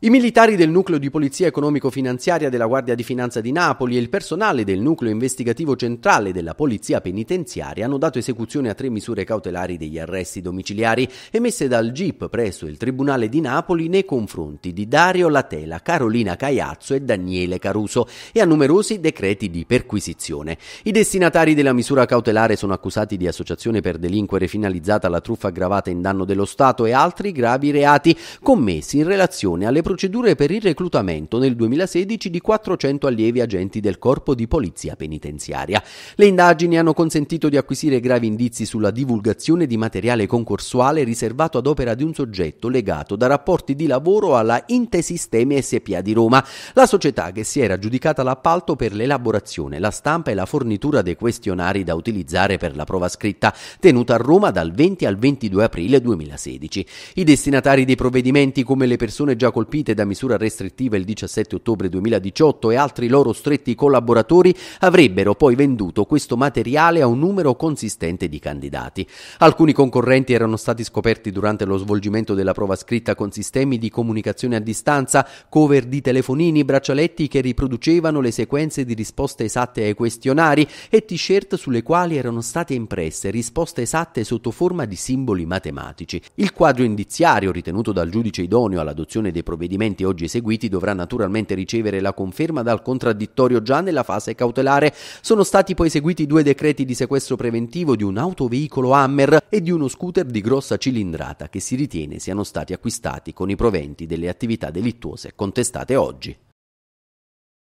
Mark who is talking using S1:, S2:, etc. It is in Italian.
S1: I militari del nucleo di polizia economico-finanziaria della Guardia di Finanza di Napoli e il personale del nucleo investigativo centrale della polizia penitenziaria hanno dato esecuzione a tre misure cautelari degli arresti domiciliari emesse dal GIP presso il Tribunale di Napoli nei confronti di Dario Latela, Carolina Caiazzo e Daniele Caruso e a numerosi decreti di perquisizione. I destinatari della misura cautelare sono accusati di associazione per delinquere finalizzata alla truffa aggravata in danno dello Stato e altri gravi reati commessi in relazione alle procedure per il reclutamento nel 2016 di 400 allievi agenti del Corpo di Polizia Penitenziaria. Le indagini hanno consentito di acquisire gravi indizi sulla divulgazione di materiale concorsuale riservato ad opera di un soggetto legato da rapporti di lavoro alla Intesistemi SPA di Roma, la società che si era giudicata l'appalto per l'elaborazione, la stampa e la fornitura dei questionari da utilizzare per la prova scritta, tenuta a Roma dal 20 al 22 aprile 2016. I destinatari dei provvedimenti come le persone già colpite colpite da misura restrittiva il 17 ottobre 2018 e altri loro stretti collaboratori avrebbero poi venduto questo materiale a un numero consistente di candidati. Alcuni concorrenti erano stati scoperti durante lo svolgimento della prova scritta con sistemi di comunicazione a distanza, cover di telefonini, braccialetti che riproducevano le sequenze di risposte esatte ai questionari e t-shirt sulle quali erano state impresse risposte esatte sotto forma di simboli matematici. Il quadro indiziario ritenuto dal giudice idoneo all'adozione dei provvedimenti provvedimenti oggi eseguiti dovrà naturalmente ricevere la conferma dal contraddittorio già nella fase cautelare. Sono stati poi eseguiti due decreti di sequestro preventivo di un autoveicolo Hammer e di uno scooter di grossa cilindrata che si ritiene siano stati acquistati con i proventi delle attività delittuose contestate oggi.